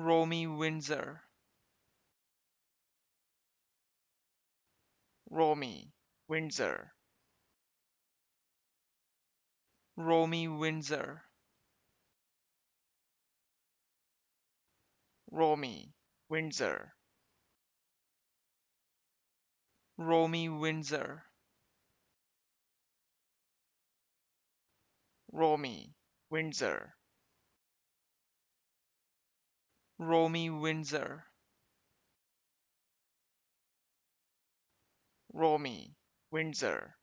Romy Windsor. Romy Windsor. Romy Windsor. Romy Windsor. Romy Windsor. Romy Windsor. Romy Windsor. Romy Windsor.